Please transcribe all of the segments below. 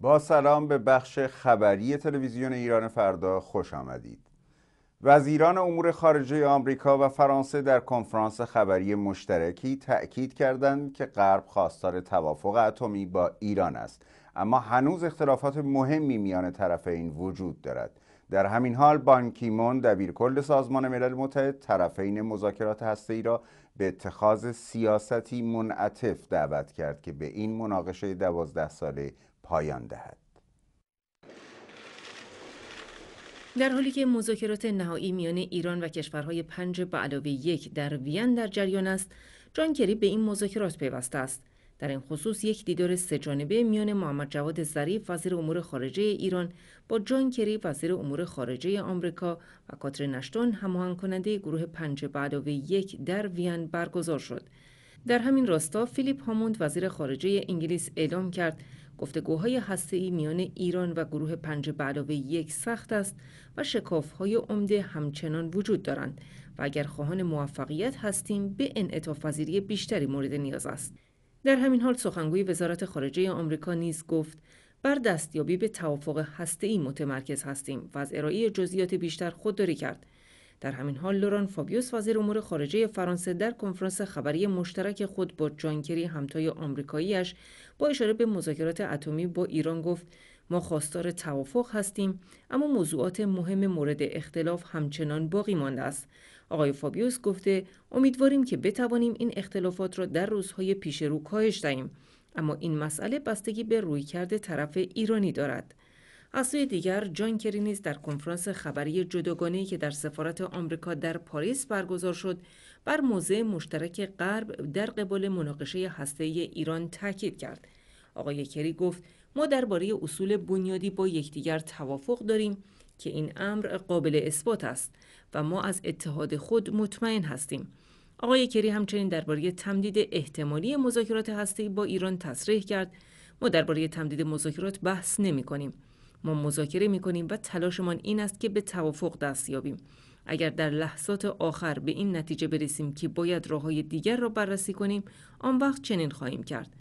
با سلام به بخش خبری تلویزیون ایران فردا خوش آمدید وزیران امور خارجه آمریکا و فرانسه در کنفرانس خبری مشترکی تأکید کردند که غرب خواستار توافق اتمی با ایران است اما هنوز اختلافات مهمی میان طرفین وجود دارد در همین حال بانکیمون دبیرکل سازمان ملل متحد طرفین مذاکرات هسته‌ای را به اتخاذ سیاستی منعطف دعوت کرد که به این مناقشه دوازده ساله پایان دهد در حالی که مذاکرات نهایی میان ایران و کشورهای پنج به علاوه یک در وین در جریان است جان کری به این مذاکرات پیوسته است در این خصوص یک دیدار سهجانبه میان محمد جواد ظریف وزیر امور خارجه ایران با جان کری وزیر امور خارجه آمریکا و کاترین نشتون هماهنگ کننده گروه پنج به علاوه یک در وین برگزار شد در همین راستا فیلیپ هاموند وزیر خارجه انگلیس اعلام کرد گفتگوهای هسته‌ای میان ایران و گروه پنج به یک سخت است و شکافهای عمده همچنان وجود دارند و اگر خواهان موفقیت هستیم به انعطاف‌پذیری بیشتری مورد نیاز است. در همین حال سخنگوی وزارت خارجه آمریکا نیز گفت بر دستیابی به توافق هسته‌ای متمرکز هستیم و از ارائه جزئیات بیشتر خودداری کرد در همین حال لوران فابیوس وزیر امور خارجه فرانسه در کنفرانس خبری مشترک خود با جانکری همتای آمریکاییش با اشاره به مذاکرات اتمی با ایران گفت ما خواستار توافق هستیم اما موضوعات مهم مورد اختلاف همچنان باقی مانده است آقای فابیوس گفته امیدواریم که بتوانیم این اختلافات را در روزهای پیش رو کاهش دهیم اما این مسئله بستگی به رویکرد طرف ایرانی دارد از سوی دیگر جان کری نیز در کنفرانس خبری جداگانه که در سفارت آمریکا در پاریس برگزار شد بر موضع مشترک غرب در قبال مناقشه ای ایران تاکید کرد آقای کری گفت ما درباره اصول بنیادی با یکدیگر توافق داریم که این امر قابل اثبات است و ما از اتحاد خود مطمئن هستیم آقای کری همچنین درباره تمدید احتمالی مذاکرات هسته‌ای با ایران تصریح کرد ما درباره تمدید مذاکرات بحث نمی کنیم ما مذاکره می کنیم و تلاشمان این است که به توافق دست یابیم اگر در لحظات آخر به این نتیجه برسیم که باید راههای دیگر را بررسی کنیم آن وقت چنین خواهیم کرد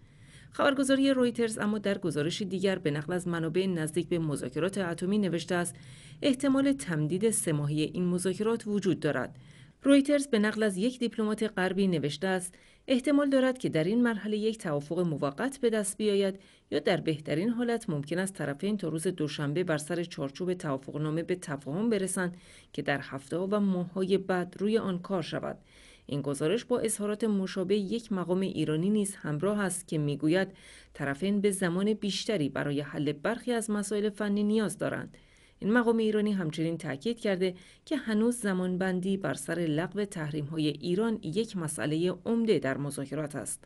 خبرگزاری رویترز اما در گزارش دیگر به نقل از منابع نزدیک به مذاکرات اتمی نوشته است احتمال تمدید سه ماهه این مذاکرات وجود دارد رویترز به نقل از یک دیپلمات غربی نوشته است احتمال دارد که در این مرحله یک توافق موقت به دست بیاید یا در بهترین حالت ممکن است طرفین تا روز دوشنبه بر سر چارچوب توافقنامه به تفاهم برسند که در هفته و ماههای بعد روی آن کار شود این گزارش با اظهارات مشابه یک مقام ایرانی نیز همراه است که میگوید طرفین به زمان بیشتری برای حل برخی از مسائل فنی نیاز دارند این مقام ایرانی همچنین تاکید کرده که هنوز زمانبندی بر سر لغو تحریم های ایران یک مسئله عمده در مذاکرات است.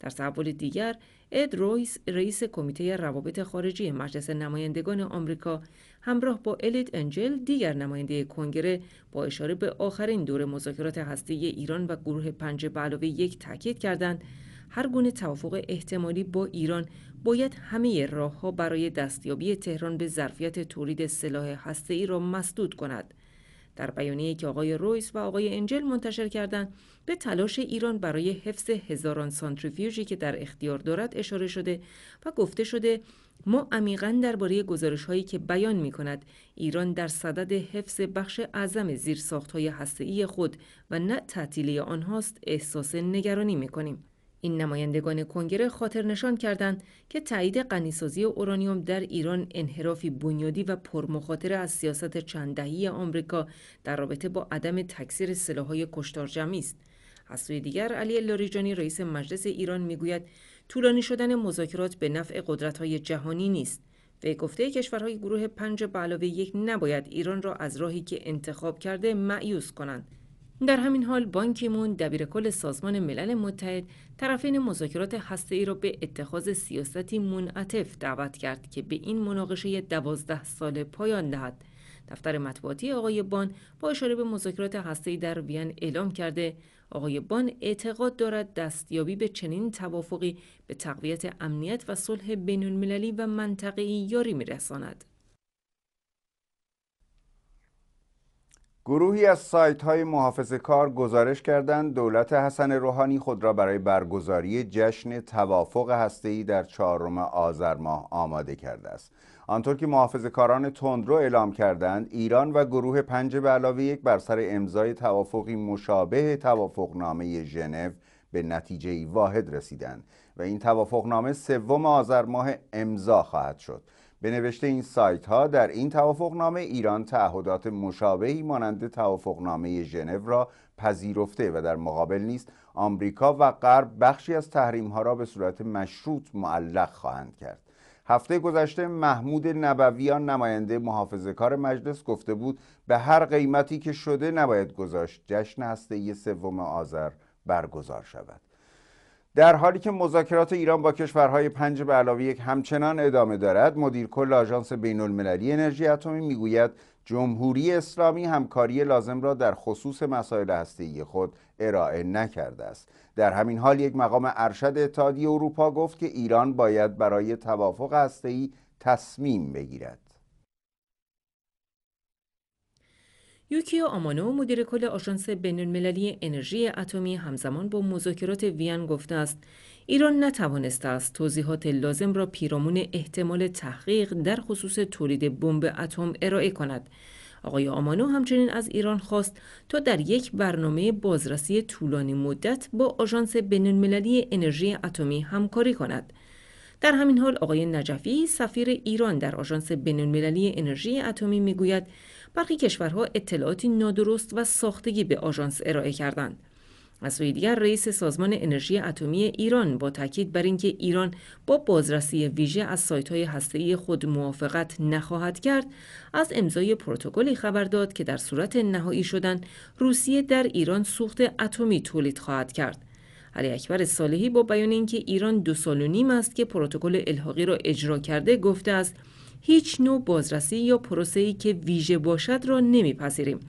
در تحول دیگر، اد رویس رئیس کمیته روابط خارجی مجلس نمایندگان آمریکا همراه با الیت انجل دیگر نماینده کنگره با اشاره به آخرین دور مذاکرات هسته ایران و گروه پنج به علاوه یک تاکید کردند هر گونه توافق احتمالی با ایران باید همه ها برای دستیابی تهران به ظرفیت تولید سلاح ای را مسدود کند. در بیانیه که آقای رویس و آقای انجل منتشر کردند به تلاش ایران برای حفظ هزاران سانتریفیوژی که در اختیار دارد اشاره شده و گفته شده ما عمیقا درباره گزارش هایی که بیان می کند ایران در صدد حفظ بخش اعظم ساخت های هسته‌ای خود و نه تعطیلی آنهاست احساس نگرانی می این نمایندگان کنگره خاطر نشان کردند که تایید غنیسازی اورانیوم در ایران انحرافی بنیادی و پرمخاطره از سیاست چند دهی آمریکا در رابطه با عدم تکثیر سلاحهای جمعی است از سوی دیگر علی لاریجانی رئیس مجلس ایران میگوید طولانی شدن مذاکرات به نفع قدرت‌های جهانی نیست و گفته کشورهای گروه پنج به علاوه یک نباید ایران را از راهی که انتخاب کرده معیوس کنند در همین حال بانکیمون دبیر کل سازمان ملل متحد طرفین مذاکرات هسته ای را به اتخاذ سیاستی منعطف دعوت کرد که به این مناقشه دوازده ساله پایان دهد دفتر مطبوعاتی آقای بان با اشاره به مذاکرات ای در وین اعلام کرده آقای بان اعتقاد دارد دستیابی به چنین توافقی به تقویت امنیت و صلح بین المللی و منطقه‌ای یاری می‌رساند. گروهی از سایت های کار گزارش کردند دولت حسن روحانی خود را برای برگزاری جشن توافق هسته‌ای در چهارم آذر ماه آماده کرده است. آنطور که محافظ کاران تندرو اعلام کردند ایران و گروه پنج به علاوه یک بر سر امضای توافقی مشابه توافقنامه ژنو به نتیجه واحد رسیدند و این توافقنامه سوم آذر ماه امضا خواهد شد. به نوشته این سایت ها در این توافقنامه ایران تعهدات مشابهی مانند توافقنامه ژنو را پذیرفته و در مقابل نیست آمریکا و غرب بخشی از تحریم ها را به صورت مشروط معلق خواهند کرد هفته گذشته محمود نبویان نماینده محافظه کار مجلس گفته بود به هر قیمتی که شده نباید گذاشت جشن هسته سوم آذر برگزار شود در حالی که مذاکرات ایران با کشورهای پنج به علاوه یک همچنان ادامه دارد مدیر کل آژانس بین المللی انرژی اتمی میگوید جمهوری اسلامی همکاری لازم را در خصوص مسائل هسته‌ای خود ارائه نکرده است در همین حال یک مقام ارشد اتحادیه اروپا گفت که ایران باید برای توافق هسته‌ای تصمیم بگیرد یوکیو آمانو مدیر کل آژانس بینالمللی انرژی اتمی همزمان با مذاکرات وین گفته است ایران نتوانسته است توضیحات لازم را پیرامون احتمال تحقیق در خصوص تولید بمب اتم ارائه کند آقای آمانو همچنین از ایران خواست تا در یک برنامه بازرسی طولانی مدت با آژانس بینالمللی انرژی اتمی همکاری کند در همین حال آقای نجفی سفیر ایران در آژانس بینالمللی انرژی اتمی میگوید برخی کشورها اطلاعاتی نادرست و ساختگی به آژانس ارائه کردند. از سوی دیگر رئیس سازمان انرژی اتمی ایران با تاکید بر اینکه ایران با بازرسی ویژه از سایت های هسته‌ای خود موافقت نخواهد کرد از امضای پروتکلی خبر داد که در صورت نهایی شدن روسیه در ایران سوخت اتمی تولید خواهد کرد علی اکبر صالحی با بیان اینکه ایران دو سال و نیم است که پروتکل الحاقی را اجرا کرده گفته است هیچ نوع بازرسی یا پروسه‌ای که ویژه باشد را نمیپذیریم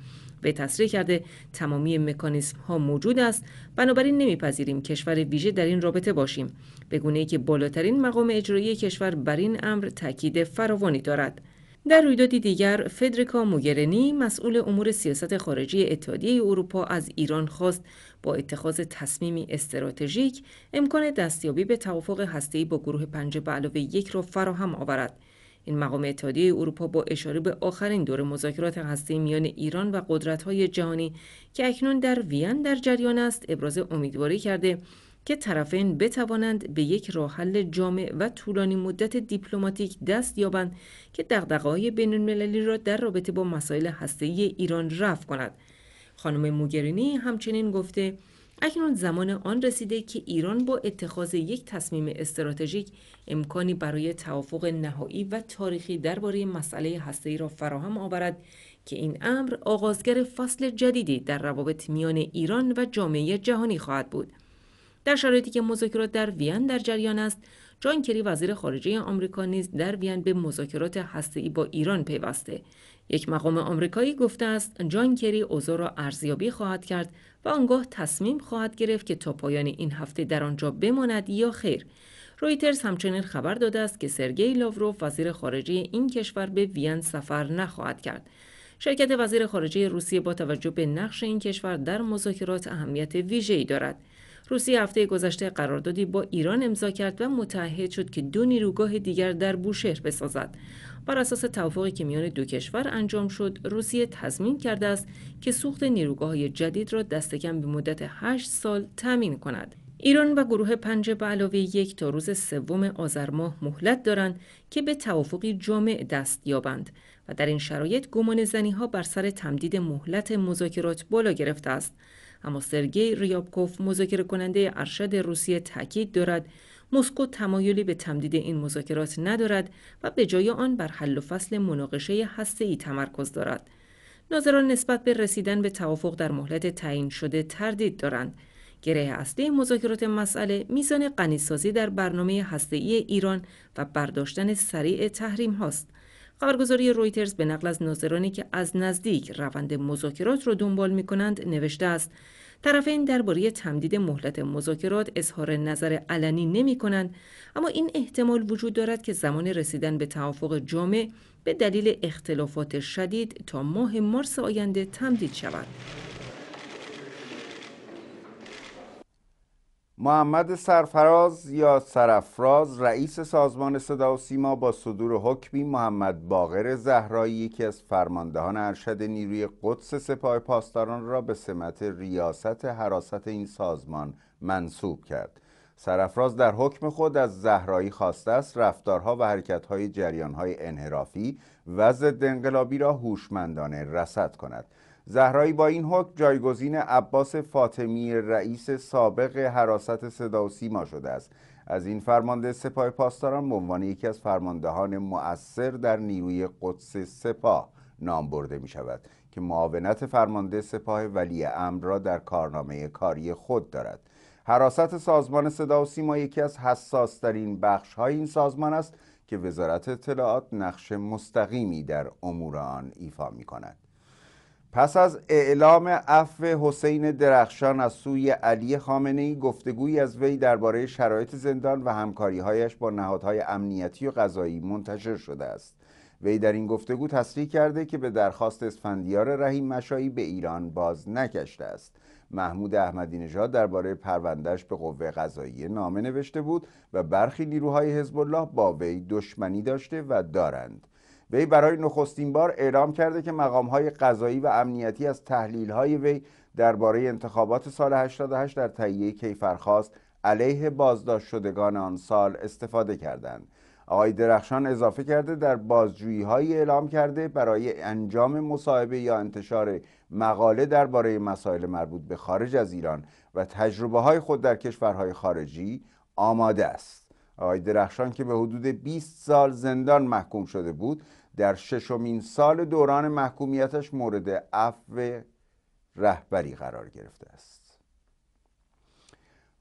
به تصریح کرده تمامی مکانیسم ها موجود است بنابراین نمیپذیریم کشور ویژه در این رابطه باشیم به گونه ای که بالاترین مقام اجرایی کشور بر این امر تاکید فراوانی دارد در رویدادی دیگر فدریکا موگرنی مسئول امور سیاست خارجی اتحادیه اروپا از ایران خواست با اتخاذ تصمیمی استراتژیک امکان دستیابی به توافق هسته‌ای با گروه پنج به علاوه یک را فراهم آورد این مقام اتحادیه اروپا با اشاره به آخرین دور مذاکرات هسته‌ای میان ایران و قدرت‌های جهانی که اکنون در وین در جریان است ابراز امیدواری کرده که طرفین بتوانند به یک حل جامع و طولانی مدت دیپلماتیک دست یابند که دغدغه‌های المللی را در رابطه با مسائل ای ایران رفع کند. خانم موگرینی همچنین گفته اکنون زمان آن رسیده که ایران با اتخاذ یک تصمیم استراتژیک امکانی برای توافق نهایی و تاریخی درباره مسئله هسته‌ای را فراهم آورد که این امر آغازگر فصل جدیدی در روابط میان ایران و جامعه جهانی خواهد بود. در شرایطی که مذاکرات در وین در جریان است، جان کری وزیر خارجه آمریکا نیز در وین به مذاکرات هسته‌ای با ایران پیوسته یک مقام آمریکایی گفته است جان کری اوضاع را ارزیابی خواهد کرد و آنگاه تصمیم خواهد گرفت که تا پایان این هفته در آنجا بماند یا خیر رویترز همچنین خبر داده است که سرگئی لاوروف وزیر خارجه این کشور به وین سفر نخواهد کرد شرکت وزیر خارجه روسیه با توجه به نقش این کشور در مذاکرات اهمیت ویژه‌ای دارد روسیه هفته گذشته قراردادی با ایران امضا کرد و متعهد شد که دو نیروگاه دیگر در بوشهر بسازد بر اساس توافقی که میان دو کشور انجام شد روسیه تضمین کرده است که سوخت نیروگاه جدید را دستکم به مدت 8 سال تامین کند ایران و گروه پنج به علاوه یک تا روز سوم آذر ماه مهلت دارند که به توافقی جامع دست یابند و در این شرایط گمان زنی ها بر سر تمدید مهلت مذاکرات بالا گرفته است اما سرگی ریابکوف مذاکره کننده ارشد روسیه تاکید دارد مسکو تمایلی به تمدید این مذاکرات ندارد و به جای آن بر حل و فصل مناقشه ای تمرکز دارد. ناظران نسبت به رسیدن به توافق در مهلت تعیین شده تردید دارند. گره اصلی مذاکرات مسئله میزان غنیسازی در برنامه ای ایران و برداشتن سریع تحریم هاست. خبرگزاری رویترز به نقل از ناظرانی که از نزدیک روند مذاکرات را رو دنبال می کنند نوشته است طرفین درباره تمدید مهلت مذاکرات اظهار نظر علنی نمی کنند اما این احتمال وجود دارد که زمان رسیدن به توافق جامع به دلیل اختلافات شدید تا ماه مارس آینده تمدید شود. محمد سرفراز یا سرفراز رئیس سازمان صدا و سیما با صدور حکمی محمد باقر زهرایی یکی از فرماندهان ارشد نیروی قدس سپاه پاسداران را به سمت ریاست حراست این سازمان منصوب کرد سرفراز در حکم خود از زهرایی خواسته است رفتارها و حرکتهای جریانهای انحرافی و ضد انقلابی را هوشمندانه رسد کند زهرایی با این حکم جایگزین عباس فاطمی رئیس سابق حراست صدا و سیما شده است از این فرمانده سپاه پاسداران به عنوان یکی از فرماندهان مؤثر در نیروی قدس سپاه نام برده می شود که معاونت فرمانده سپاه ولی امر را در کارنامه کاری خود دارد حراست سازمان صدا و سیما یکی از حساس ترین بخش های این سازمان است که وزارت اطلاعات نقش مستقیمی در امور آن ایفا می کند. پس از اعلام عفو حسین درخشان از سوی علی خامنه ای گفتگویی از وی درباره شرایط زندان و همکاریهایش با نهادهای امنیتی و قضایی منتشر شده است وی در این گفتگو تصریح کرده که به درخواست اسفندیار رحیم مشایی به ایران باز نگشته است محمود احمدی نژاد درباره پروندهش به قوه قضاییه نامه نوشته بود و برخی نیروهای حزب الله با وی دشمنی داشته و دارند وی برای نخستین بار اعلام کرده که های قضایی و امنیتی از های وی درباره انتخابات سال 88 در تهیه کیفرخواست علیه بازداشت شدگان آن سال استفاده کردند آقای درخشان اضافه کرده در بازجویی اعلام کرده برای انجام مصاحبه یا انتشار مقاله درباره مسائل مربوط به خارج از ایران و تجربه های خود در کشورهای خارجی آماده است آقای درخشان که به حدود 20 سال زندان محکوم شده بود در ششمین سال دوران محکومیتش مورد عفو رهبری قرار گرفته است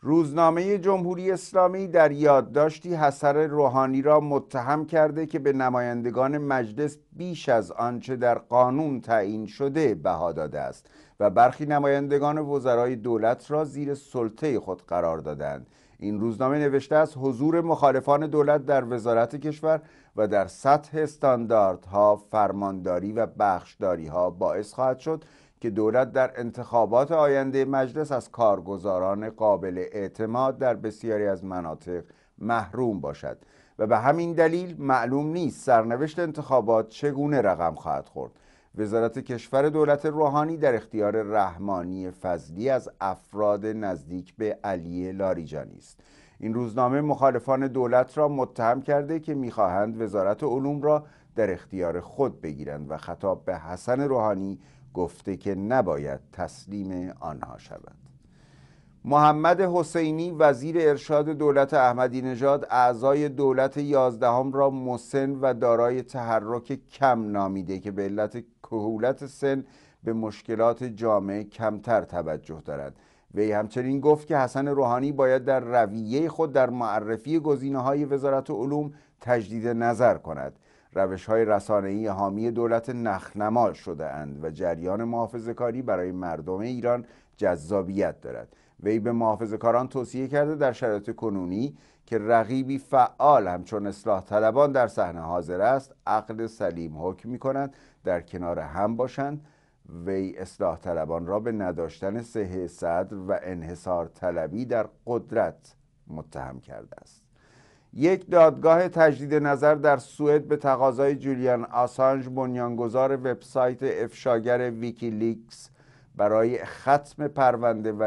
روزنامه جمهوری اسلامی در یادداشتی حسر روحانی را متهم کرده که به نمایندگان مجلس بیش از آنچه در قانون تعیین شده بها داده است و برخی نمایندگان وزرای دولت را زیر سلطه خود قرار دادند این روزنامه نوشته است حضور مخالفان دولت در وزارت کشور و در سطح استانداردها فرمانداری و بخشداری ها باعث خواهد شد که دولت در انتخابات آینده مجلس از کارگزاران قابل اعتماد در بسیاری از مناطق محروم باشد و به همین دلیل معلوم نیست سرنوشت انتخابات چگونه رقم خواهد خورد وزارت کشور دولت روحانی در اختیار رحمانی فضلی از افراد نزدیک به علی لاریجانی است این روزنامه مخالفان دولت را متهم کرده که میخواهند وزارت علوم را در اختیار خود بگیرند و خطاب به حسن روحانی گفته که نباید تسلیم آنها شود محمد حسینی وزیر ارشاد دولت احمدی نژاد اعضای دولت یازدهم را مسن و دارای تحرک کم نامیده که به علت کهولت سن به مشکلات جامعه کمتر توجه دارد وی همچنین گفت که حسن روحانی باید در رویه خود در معرفی گزینه های وزارت علوم تجدید نظر کند روش های ای حامی دولت نخنما شده اند و جریان محافظکاری کاری برای مردم ایران جذابیت دارد وی به محافظکاران توصیه کرده در شرایط کنونی که رقیبی فعال همچون اصلاح طلبان در صحنه حاضر است عقل سلیم حکم می کند در کنار هم باشند وی اصلاح طلبان را به نداشتن سه صدر و انحصار طلبی در قدرت متهم کرده است یک دادگاه تجدید نظر در سوئد به تقاضای جولیان آسانج بنیانگذار وبسایت افشاگر ویکیلیکس برای ختم پرونده و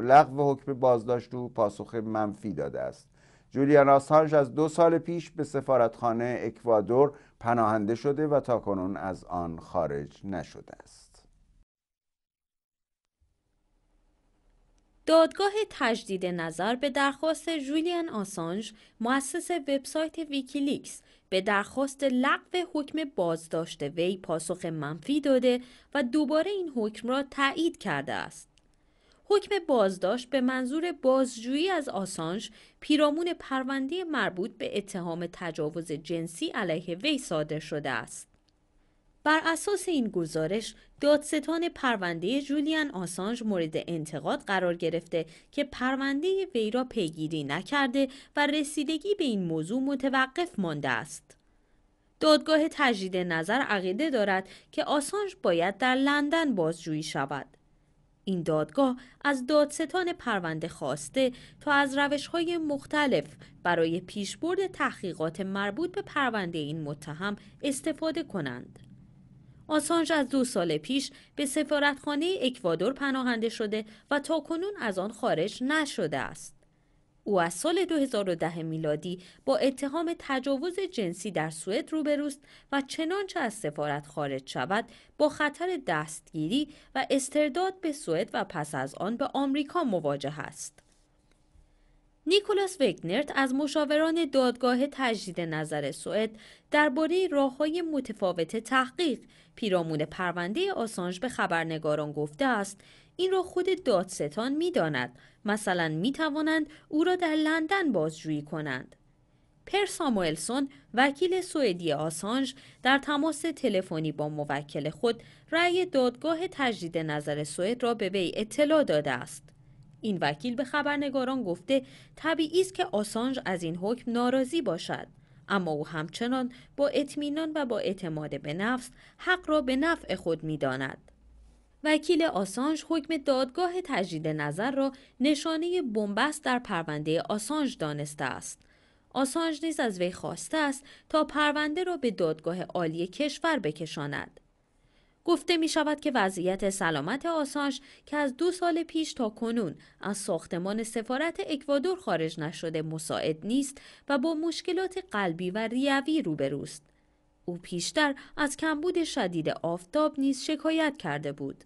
لغو حکم بازداشت او پاسخ منفی داده است جولیان آسانج از دو سال پیش به سفارتخانه اکوادور پناهنده شده و تاکنون از آن خارج نشده است دادگاه تجدید نظر به درخواست جولیان آسانج مؤسس وبسایت ویکیلیکس به درخواست لغو حکم بازداشت وی پاسخ منفی داده و دوباره این حکم را تایید کرده است حکم بازداشت به منظور بازجویی از آسانج پیرامون پرونده مربوط به اتهام تجاوز جنسی علیه وی صادر شده است. بر اساس این گزارش دادستان پرونده جولیان آسانج مورد انتقاد قرار گرفته که پرونده وی را پیگیری نکرده و رسیدگی به این موضوع متوقف مانده است. دادگاه تجدید نظر عقیده دارد که آسانج باید در لندن بازجویی شود. این دادگاه از دادستان پرونده خواسته تا از روش‌های مختلف برای پیشبرد تحقیقات مربوط به پرونده این متهم استفاده کنند. آسانج از دو سال پیش به سفارتخانه اکوادور پناهنده شده و تا کنون از آن خارج نشده است. او از سال 2010 میلادی با اتهام تجاوز جنسی در سوئد روبروست و چنانچه از سفارت خارج شود با خطر دستگیری و استرداد به سوئد و پس از آن به آمریکا مواجه است. نیکولاس وگنرت از مشاوران دادگاه تجدید نظر سوئد درباره راههای متفاوت تحقیق پیرامون پرونده آسانج به خبرنگاران گفته است این را خود دادستان می داند. مثلا می توانند او را در لندن بازجویی کنند. پر ساموئلسون وکیل سوئدی آسانج در تماس تلفنی با موکل خود رأی دادگاه تجدید نظر سوئد را به وی اطلاع داده است. این وکیل به خبرنگاران گفته طبیعی است که آسانج از این حکم ناراضی باشد اما او همچنان با اطمینان و با اعتماد به نفس حق را به نفع خود میداند وکیل آسانج حکم دادگاه تجدید نظر را نشانه بنبست در پرونده آسانج دانسته است. آسانج نیز از وی خواسته است تا پرونده را به دادگاه عالی کشور بکشاند. گفته می شود که وضعیت سلامت آسانج که از دو سال پیش تا کنون از ساختمان سفارت اکوادور خارج نشده مساعد نیست و با مشکلات قلبی و ریوی روبروست. او پیشتر از کمبود شدید آفتاب نیز شکایت کرده بود.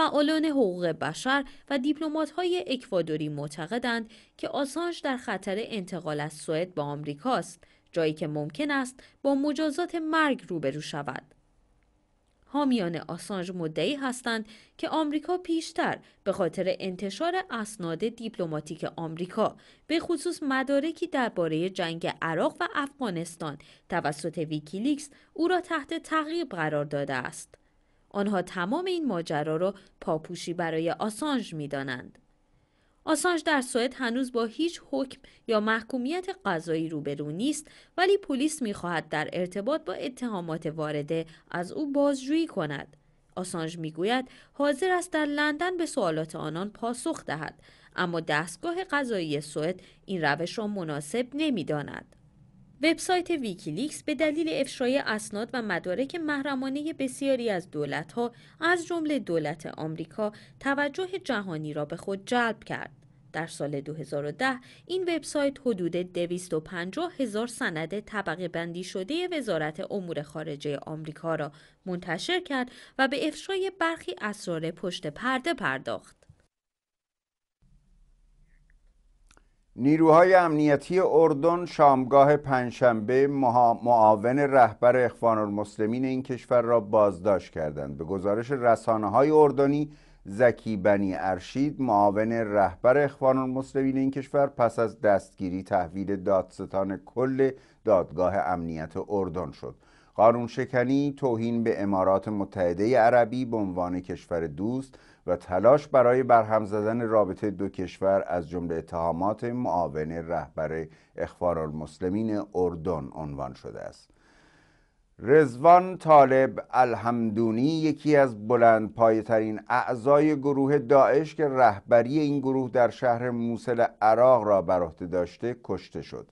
فعالان حقوق بشر و دیپلمات‌های های اکوادوری معتقدند که آسانج در خطر انتقال از سوئد به آمریکاست جایی که ممکن است با مجازات مرگ روبرو شود حامیان آسانج مدعی هستند که آمریکا پیشتر به خاطر انتشار اسناد دیپلماتیک آمریکا به خصوص مدارکی درباره جنگ عراق و افغانستان توسط ویکیلیکس او را تحت تعقیب قرار داده است آنها تمام این ماجرا را پاپوشی برای آسانج می دانند. آسانج در سوئد هنوز با هیچ حکم یا محکومیت قضایی روبرو نیست ولی پلیس میخواهد در ارتباط با اتهامات وارده از او بازجویی کند آسانج میگوید حاضر است در لندن به سوالات آنان پاسخ دهد اما دستگاه قضایی سوئد این روش را مناسب نمیداند وبسایت ویکیلیکس به دلیل افشای اسناد و مدارک محرمانه بسیاری از دولت‌ها از جمله دولت آمریکا توجه جهانی را به خود جلب کرد. در سال 2010 این وبسایت حدود 250 هزار سند طبقه بندی شده وزارت امور خارجه آمریکا را منتشر کرد و به افشای برخی اسرار پشت پرده پرداخت. نیروهای امنیتی اردن شامگاه پنجشنبه معاون رهبر اخوان المسلمین این کشور را بازداشت کردند به گزارش رسانه های اردنی زکی بنی ارشید معاون رهبر اخوان المسلمین این کشور پس از دستگیری تحویل دادستان کل دادگاه امنیت اردن شد قانون شکنی توهین به امارات متحده عربی به عنوان کشور دوست و تلاش برای برهم زدن رابطه دو کشور از جمله اتهامات معاون رهبر اخوارالمسلمین المسلمین اردن عنوان شده است رزوان طالب الحمدونی یکی از بلند ترین اعضای گروه داعش که رهبری این گروه در شهر موسل عراق را بر عهده داشته کشته شد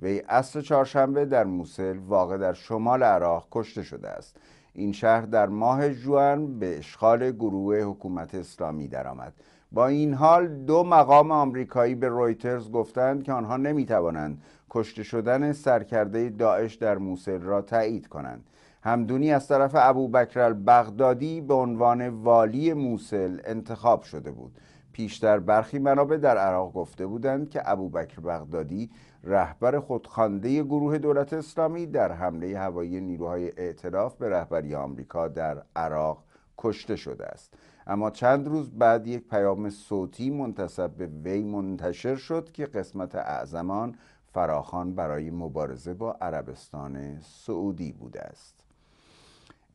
وی اصل چهارشنبه در موسل واقع در شمال عراق کشته شده است این شهر در ماه جوان به اشغال گروه حکومت اسلامی درآمد با این حال دو مقام آمریکایی به رویترز گفتند که آنها نمی توانند کشته شدن سرکرده داعش در موسل را تایید کنند همدونی از طرف ابوبکر البغدادی به عنوان والی موسل انتخاب شده بود پیشتر برخی منابع در عراق گفته بودند که ابوبکر بغدادی رهبر خودخوانده گروه دولت اسلامی در حمله هوایی نیروهای اعتلاف به رهبری آمریکا در عراق کشته شده است اما چند روز بعد یک پیام صوتی منتصب به وی منتشر شد که قسمت اعظمان فراخان برای مبارزه با عربستان سعودی بوده است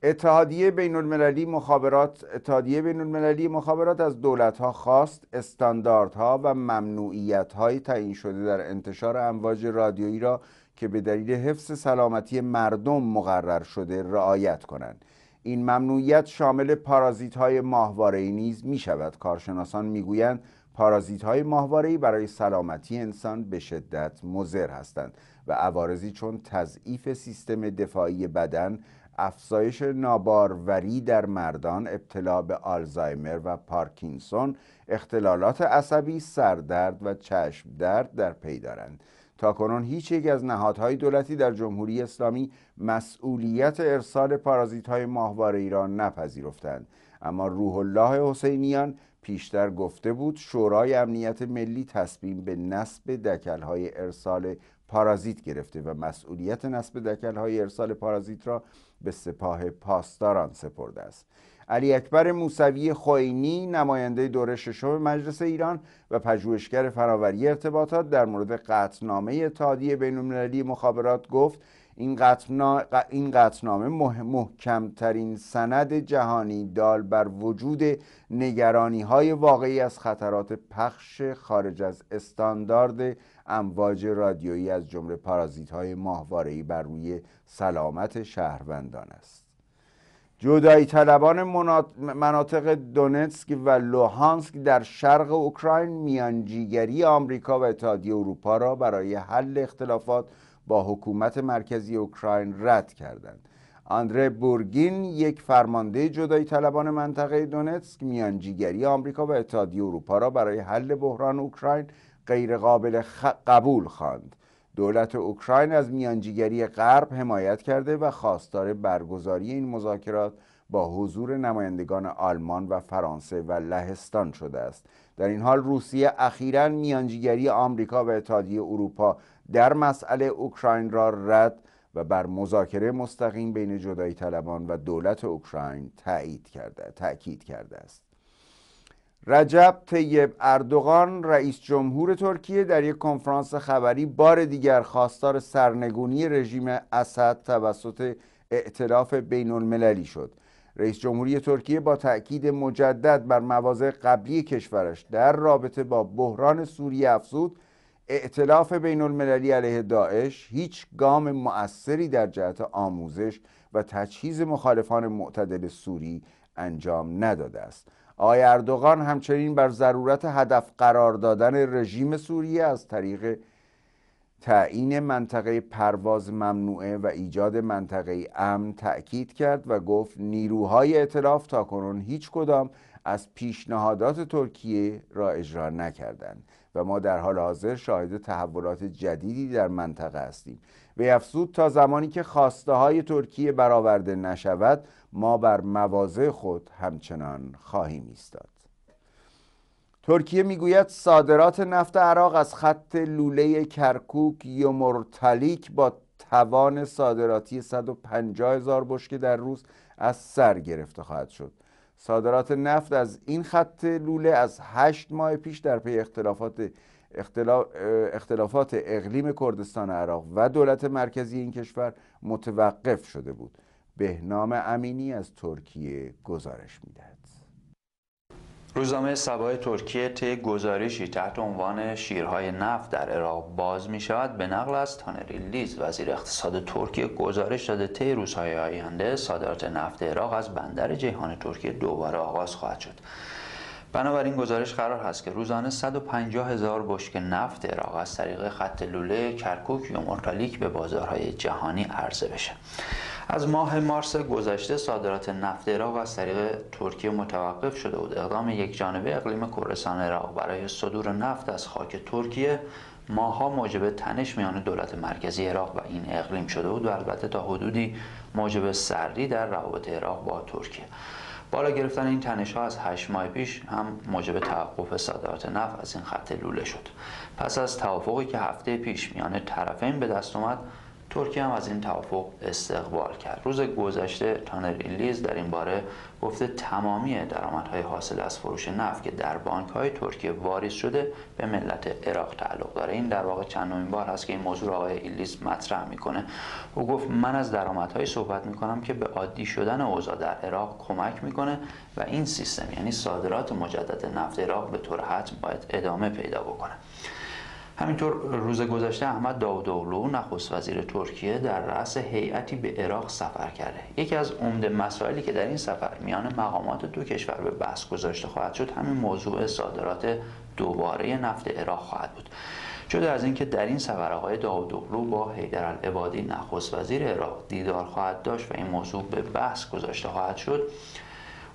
اتحادیه بین المللی مخابرات اتحادیه بین المللی مخابرات از دولت ها خواست ها و ممنوعیت های تعیین شده در انتشار امواج رادیویی را که به دلیل حفظ سلامتی مردم مقرر شده رعایت کنند این ممنوعیت شامل پارازیت های ماهواره نیز می شود کارشناسان میگویند پارازیت های ماهواره برای سلامتی انسان به شدت مضر هستند و عوارضی چون تضعیف سیستم دفاعی بدن افزایش ناباروری در مردان ابتلا به آلزایمر و پارکینسون اختلالات عصبی سردرد و چشم درد در پی دارند تا کنون هیچ یک از نهادهای دولتی در جمهوری اسلامی مسئولیت ارسال پارازیت های ماهواره را نپذیرفتند اما روح الله حسینیان پیشتر گفته بود شورای امنیت ملی تصمیم به نصب دکل های ارسال پارازیت گرفته و مسئولیت نصب دکل های ارسال پارازیت را به سپاه پاسداران سپرده است علی اکبر موسوی خوینی نماینده دوره ششم مجلس ایران و پژوهشگر فراوری ارتباطات در مورد قطنامه تادی بینالمللی مخابرات گفت این قطنامه, این قطنامه مح... محکمترین سند جهانی دال بر وجود نگرانی های واقعی از خطرات پخش خارج از استاندارد امواج رادیویی از جمله پارازیت های ماهواره‌ای بر روی سلامت شهروندان است جدایی طلبان مناطق دونتسک و لوهانسک در شرق اوکراین میانجیگری آمریکا و اتحادیه اروپا را برای حل اختلافات با حکومت مرکزی اوکراین رد کردند آندره بورگین یک فرمانده جدایی طلبان منطقه دونتسک میانجیگری آمریکا و اتحادیه اروپا را برای حل بحران اوکراین غیرقابل خ... قبول خواند دولت اوکراین از میانجیگری غرب حمایت کرده و خواستار برگزاری این مذاکرات با حضور نمایندگان آلمان و فرانسه و لهستان شده است در این حال روسیه اخیرا میانجیگری آمریکا و اتحادیه اروپا در مسئله اوکراین را رد و بر مذاکره مستقیم بین جدایی طلبان و دولت اوکراین تایید کرده تاکید کرده است رجب طیب اردوغان رئیس جمهور ترکیه در یک کنفرانس خبری بار دیگر خواستار سرنگونی رژیم اسد توسط ائتلاف بین المللی شد رئیس جمهوری ترکیه با تاکید مجدد بر مواضع قبلی کشورش در رابطه با بحران سوریه افزود اعتلاف بین المللی علیه داعش هیچ گام مؤثری در جهت آموزش و تجهیز مخالفان معتدل سوری انجام نداده است آقای اردوغان همچنین بر ضرورت هدف قرار دادن رژیم سوریه از طریق تعیین منطقه پرواز ممنوعه و ایجاد منطقه امن تأکید کرد و گفت نیروهای اعتلاف تا کنون هیچ کدام از پیشنهادات ترکیه را اجرا نکردند و ما در حال حاضر شاهد تحولات جدیدی در منطقه هستیم و افزود تا زمانی که خواسته های ترکیه برآورده نشود ما بر مواضع خود همچنان خواهیم ایستاد ترکیه میگوید صادرات نفت عراق از خط لوله کرکوک یومورتالیک با توان صادراتی 150 هزار بشکه در روز از سر گرفته خواهد شد صادرات نفت از این خط لوله از هشت ماه پیش در پی اختلافات اختلاف اختلافات اقلیم کردستان عراق و دولت مرکزی این کشور متوقف شده بود بهنام امینی از ترکیه گزارش میدهد روزنامه سبای ترکیه طی گزارشی تحت عنوان شیرهای نفت در عراق باز می شود به نقل از تانری لیز وزیر اقتصاد ترکیه گزارش داده طی روزهای آینده صادرات نفت عراق از بندر جیهان ترکیه دوباره آغاز خواهد شد بنابراین گزارش قرار هست که روزانه 150 هزار بشک نفت عراق از طریق خط لوله کرکوک یا مرتالیک به بازارهای جهانی عرضه بشه از ماه مارس گذشته صادرات نفت عراق از طریق ترکیه متوقف شده بود اقدام یک جانبه اقلیم کردستان عراق برای صدور نفت از خاک ترکیه ماها موجب تنش میان دولت مرکزی عراق و این اقلیم شده بود و البته تا حدودی موجب سردی در روابط عراق با ترکیه بالا گرفتن این تنش ها از هشت ماه پیش هم موجب توقف صادرات نفت از این خط لوله شد پس از توافقی که هفته پیش میان طرفین به دست اومد ترکیه هم از این توافق استقبال کرد روز گذشته تانر ایلیز در این باره گفته تمامی درآمدهای حاصل از فروش نفت که در بانک های ترکیه واریز شده به ملت عراق تعلق داره این در واقع چندمین بار هست که این موضوع آقای ایلیز مطرح میکنه او گفت من از درآمدهایی صحبت میکنم که به عادی شدن اوضاع در عراق کمک میکنه و این سیستم یعنی صادرات مجدد نفت عراق به طور حتم باید ادامه پیدا بکنه همینطور روز گذشته احمد داودوغلو نخست وزیر ترکیه در رأس هیئتی به عراق سفر کرده یکی از عمده مسائلی که در این سفر میان مقامات دو کشور به بحث گذاشته خواهد شد همین موضوع صادرات دوباره نفت عراق خواهد بود جدا از اینکه در این سفر آقای داودوغلو با حیدر العبادی نخست وزیر عراق دیدار خواهد داشت و این موضوع به بحث گذاشته خواهد شد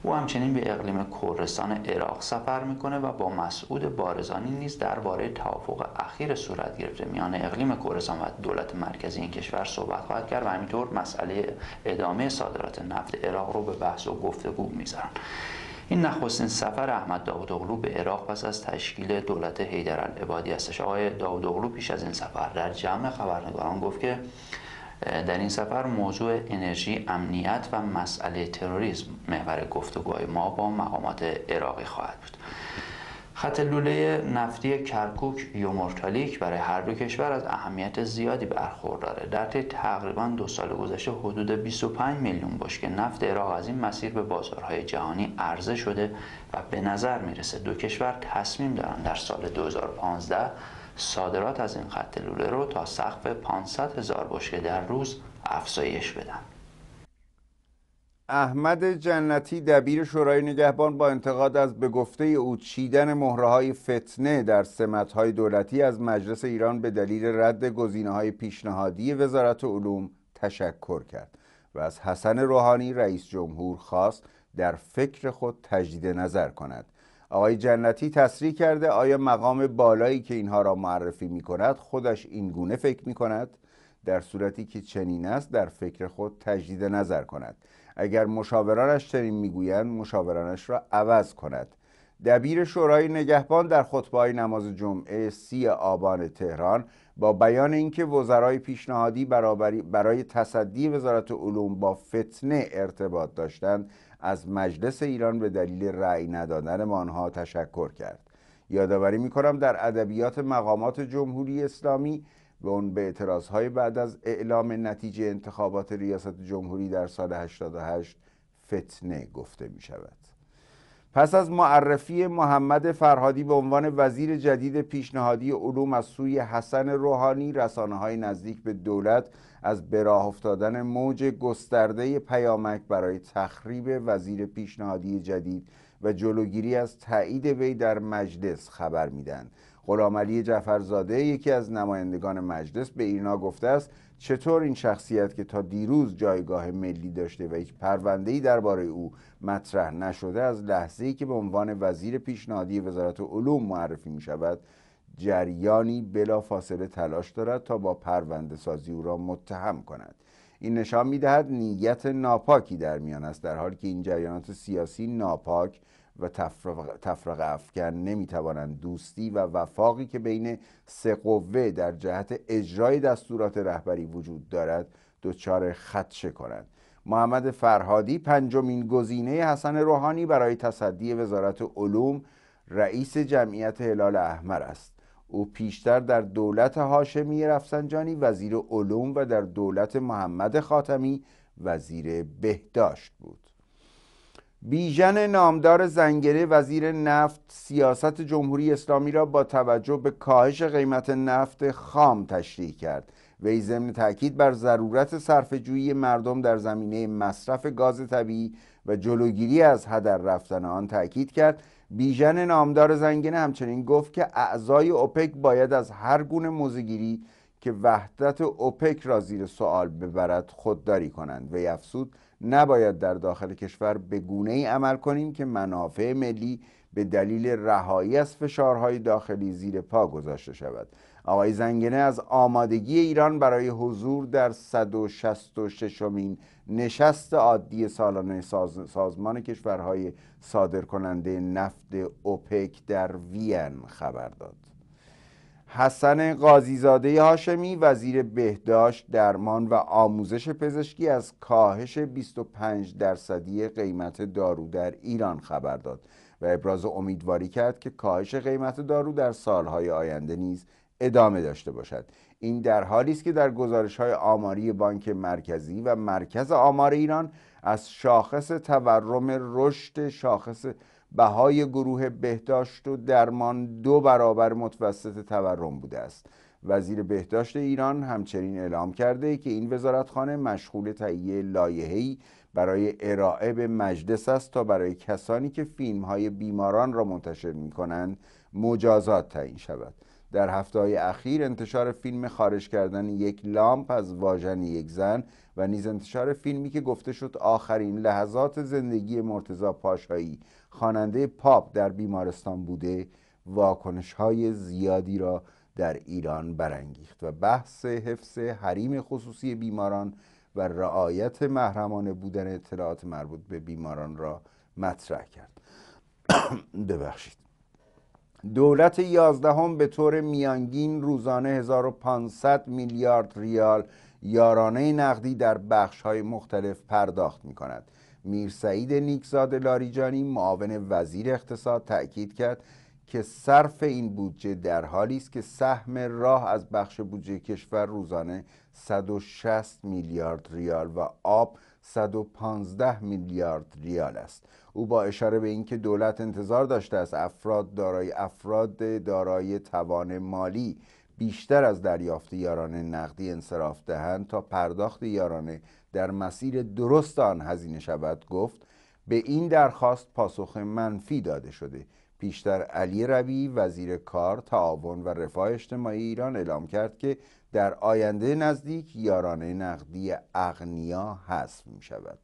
او همچنین به اقلیم کردستان عراق سفر میکنه و با مسعود بارزانی نیز درباره توافق اخیر صورت گرفته میان اقلیم کردستان و دولت مرکزی این کشور صحبت خواهد کرد و همینطور مسئله ادامه صادرات نفت عراق رو به بحث و گفتگو میذارن این نخستین سفر احمد داود اغلو به عراق پس از تشکیل دولت العبادی هستش آقای داود اغلو پیش از این سفر در جمع خبرنگاران گفت که در این سفر موضوع انرژی امنیت و مسئله تروریسم محور گفتگوهای ما با مقامات عراقی خواهد بود خط لوله نفتی کرکوک یومورتالیک برای هر دو کشور از اهمیت زیادی برخورداره در طی تقریبا دو سال گذشته حدود 25 میلیون بشکه نفت عراق از این مسیر به بازارهای جهانی عرضه شده و به نظر میرسه دو کشور تصمیم دارند در سال 2015 صادرات از این خط لوله رو تا سقف 500 هزار بشکه در روز افزایش بدن احمد جنتی دبیر شورای نگهبان با انتقاد از به گفته او چیدن مهره های فتنه در سمت های دولتی از مجلس ایران به دلیل رد گزینه های پیشنهادی وزارت علوم تشکر کرد و از حسن روحانی رئیس جمهور خواست در فکر خود تجدید نظر کند آقای جنتی تصریح کرده آیا مقام بالایی که اینها را معرفی می کند خودش این گونه فکر می کند در صورتی که چنین است در فکر خود تجدید نظر کند اگر مشاورانش چنین میگویند مشاورانش را عوض کند دبیر شورای نگهبان در خطبه نماز جمعه سی آبان تهران با بیان اینکه وزرای پیشنهادی برای تصدی وزارت علوم با فتنه ارتباط داشتند از مجلس ایران به دلیل رأی ندادن ما آنها تشکر کرد یادآوری میکنم در ادبیات مقامات جمهوری اسلامی به اون به اعتراضهای بعد از اعلام نتیجه انتخابات ریاست جمهوری در سال 88 فتنه گفته می شود. پس از معرفی محمد فرهادی به عنوان وزیر جدید پیشنهادی علوم از سوی حسن روحانی رسانه های نزدیک به دولت از براه افتادن موج گسترده پیامک برای تخریب وزیر پیشنهادی جدید و جلوگیری از تایید وی در مجلس خبر میدن علی جعفرزاده یکی از نمایندگان مجلس به اینا گفته است چطور این شخصیت که تا دیروز جایگاه ملی داشته و هیچ پرونده‌ای درباره او مطرح نشده از لحظه‌ای که به عنوان وزیر پیشنهادی وزارت علوم معرفی می شود جریانی بلا فاصله تلاش دارد تا با پرونده سازی او را متهم کند این نشان می دهد نیت ناپاکی در میان است در حالی که این جریانات سیاسی ناپاک و تفرق افکن نمیتوانند دوستی و وفاقی که بین سه قوه در جهت اجرای دستورات رهبری وجود دارد دچار خدشه کنند محمد فرهادی پنجمین گزینه حسن روحانی برای تصدی وزارت علوم رئیس جمعیت هلال احمر است او پیشتر در دولت هاشمی رفسنجانی وزیر علوم و در دولت محمد خاتمی وزیر بهداشت بود بیژن نامدار زنگره وزیر نفت سیاست جمهوری اسلامی را با توجه به کاهش قیمت نفت خام تشریح کرد وی ضمن تاکید بر ضرورت صرفهجویی مردم در زمینه مصرف گاز طبیعی و جلوگیری از هدر رفتن آن تاکید کرد بیژن نامدار زنگنه همچنین گفت که اعضای اوپک باید از هر گونه موزگیری که وحدت اوپک را زیر سوال ببرد خودداری کنند وی افزود نباید در داخل کشور به گونه ای عمل کنیم که منافع ملی به دلیل رهایی از فشارهای داخلی زیر پا گذاشته شود آقای زنگنه از آمادگی ایران برای حضور در 166 مین نشست عادی سالانه سازمان کشورهای صادرکننده نفت اوپک در وین خبر داد حسن قاضیزاده هاشمی وزیر بهداشت درمان و آموزش پزشکی از کاهش 25 درصدی قیمت دارو در ایران خبر داد و ابراز امیدواری کرد که کاهش قیمت دارو در سالهای آینده نیز ادامه داشته باشد این در حالی است که در گزارش های آماری بانک مرکزی و مرکز آمار ایران از شاخص تورم رشد شاخص بهای گروه بهداشت و درمان دو برابر متوسط تورم بوده است وزیر بهداشت ایران همچنین اعلام کرده که این وزارتخانه مشغول تهیه لایحه‌ای برای ارائه به مجلس است تا برای کسانی که فیلم بیماران را منتشر می مجازات تعیین شود در هفته های اخیر انتشار فیلم خارج کردن یک لامپ از واژن یک زن و نیز انتشار فیلمی که گفته شد آخرین لحظات زندگی مرتزا پاشایی خواننده پاپ در بیمارستان بوده واکنش های زیادی را در ایران برانگیخت و بحث حفظ حریم خصوصی بیماران و رعایت محرمانه بودن اطلاعات مربوط به بیماران را مطرح کرد ببخشید دولت یازدهم به طور میانگین روزانه 1500 میلیارد ریال یارانه نقدی در بخش های مختلف پرداخت می کند میرسعید نیکزاد لاریجانی معاون وزیر اقتصاد تأکید کرد که صرف این بودجه در حالی است که سهم راه از بخش بودجه کشور روزانه 160 میلیارد ریال و آب 115 میلیارد ریال است او با اشاره به اینکه دولت انتظار داشته است افراد دارای افراد دارای توان مالی بیشتر از دریافت یارانه نقدی انصراف دهند تا پرداخت یارانه در مسیر درست آن هزینه شود گفت به این درخواست پاسخ منفی داده شده پیشتر علی روی وزیر کار تعاون و رفاه اجتماعی ایران اعلام کرد که در آینده نزدیک یارانه نقدی اغنیا حذف می شود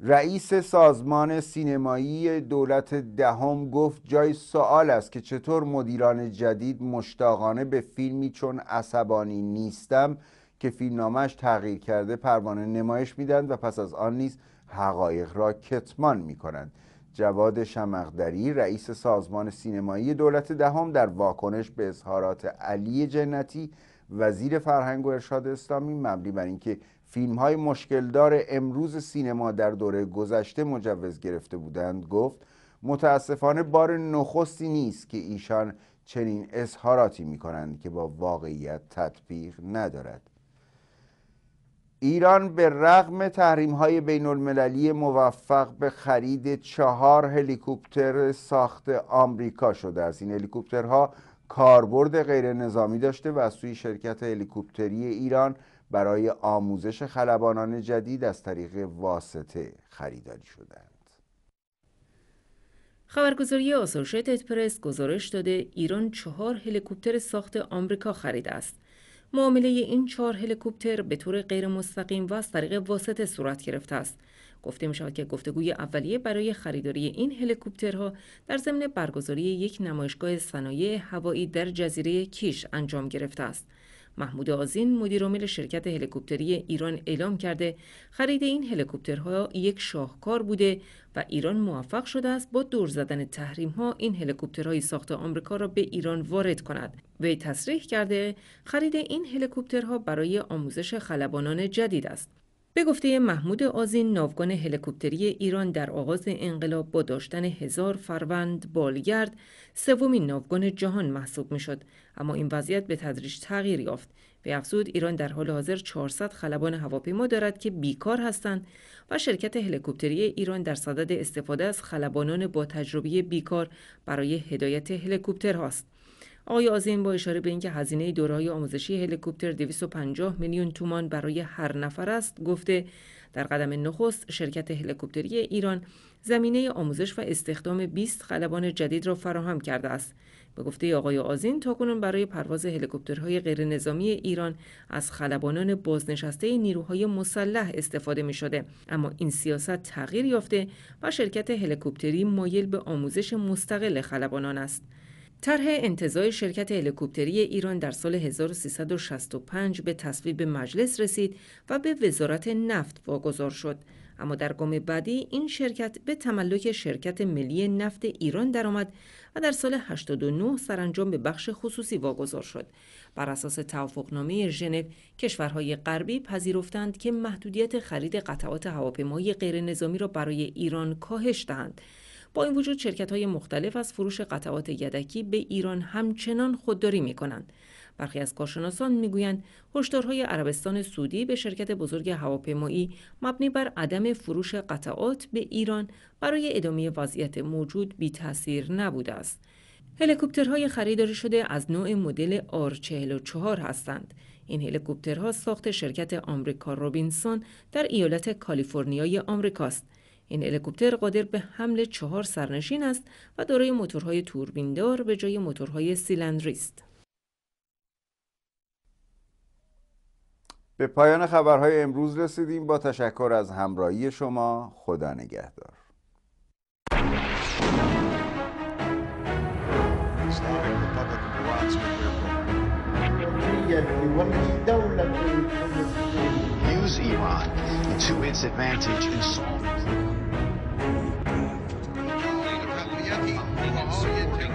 رئیس سازمان سینمایی دولت دهم گفت جای سوال است که چطور مدیران جدید مشتاقانه به فیلمی چون عصبانی نیستم که فیلمنامهش تغییر کرده پروانه نمایش میدن و پس از آن نیز حقایق را کتمان می کنند جواد شمقدری رئیس سازمان سینمایی دولت دهم در واکنش به اظهارات علی جنتی وزیر فرهنگ و ارشاد اسلامی مبنی بر اینکه فیلم های مشکلدار امروز سینما در دوره گذشته مجوز گرفته بودند گفت متاسفانه بار نخستی نیست که ایشان چنین اظهاراتی می کنند که با واقعیت تطبیق ندارد ایران به رغم تحریم های بین المللی موفق به خرید چهار هلیکوپتر ساخت آمریکا شده است این هلیکوپترها کاربرد غیر نظامی داشته و از سوی شرکت هلیکوپتری ایران برای آموزش خلبانان جدید از طریق واسطه خریداری شدند خبرگزاری آسوشیتد پرس گزارش داده ایران چهار هلیکوپتر ساخت آمریکا خریده است معامله این چهار هلیکوپتر به طور غیر مستقیم و از طریق واسطه صورت گرفته است گفته می شود که گفتگوی اولیه برای خریداری این هلیکوپترها در ضمن برگزاری یک نمایشگاه صنایع هوایی در جزیره کیش انجام گرفته است محمود آزین عامل شرکت هلیکوپتری ایران اعلام کرده خرید این هلیکوپترها یک شاهکار بوده و ایران موفق شده است با دور زدن تحریم ها این هلیکوپترهای ساخت آمریکا را به ایران وارد کند وی تصریح کرده خرید این هلیکوپترها برای آموزش خلبانان جدید است به گفته محمود آزین ناوگان هلیکوپتری ایران در آغاز انقلاب با داشتن هزار فروند بالگرد سومین ناوگان جهان محسوب می اما این وضعیت به تدریج تغییر یافت به افزود ایران در حال حاضر 400 خلبان هواپیما دارد که بیکار هستند و شرکت هلیکوپتری ایران در صدد استفاده از خلبانان با تجربه بیکار برای هدایت هلیکوپترهاست. آقای آزین با اشاره به اینکه هزینه دورهای آموزشی هلیکوپتر 250 میلیون تومان برای هر نفر است گفته در قدم نخست شرکت هلیکوپتری ایران زمینه آموزش و استخدام 20 خلبان جدید را فراهم کرده است به گفته آقای آزین تاکنون برای پرواز هلیکوپترهای غیرنظامی ایران از خلبانان بازنشسته نیروهای مسلح استفاده می شده اما این سیاست تغییر یافته و شرکت هلیکوپتری مایل به آموزش مستقل خلبانان است طرح انتظای شرکت هلیکوپتری ایران در سال 1365 به تصویب مجلس رسید و به وزارت نفت واگذار شد اما در گام بعدی این شرکت به تملک شرکت ملی نفت ایران درآمد و در سال 89 سرانجام به بخش خصوصی واگذار شد بر اساس توافقنامه ژنو کشورهای غربی پذیرفتند که محدودیت خرید قطعات غیر نظامی را برای ایران کاهش دهند با این وجود شرکت های مختلف از فروش قطعات یدکی به ایران همچنان خودداری می کنند. برخی از کارشناسان میگویند هشدارهای عربستان سعودی به شرکت بزرگ هواپیمایی مبنی بر عدم فروش قطعات به ایران برای ادامه وضعیت موجود بی تاثیر نبوده است. هلیکوپترهای خریداری شده از نوع مدل آر 44 هستند. این هلیکوپترها ساخت شرکت آمریکا روبینسون در ایالت کالیفرنیای آمریکاست. این هلیکوپتر قادر به حمل چهار سرنشین است و دارای موتورهای توربیندار به جای موتورهای سیلندری است. به پایان خبرهای امروز رسیدیم با تشکر از همراهی شما خدا نگهدار Dingens sucht.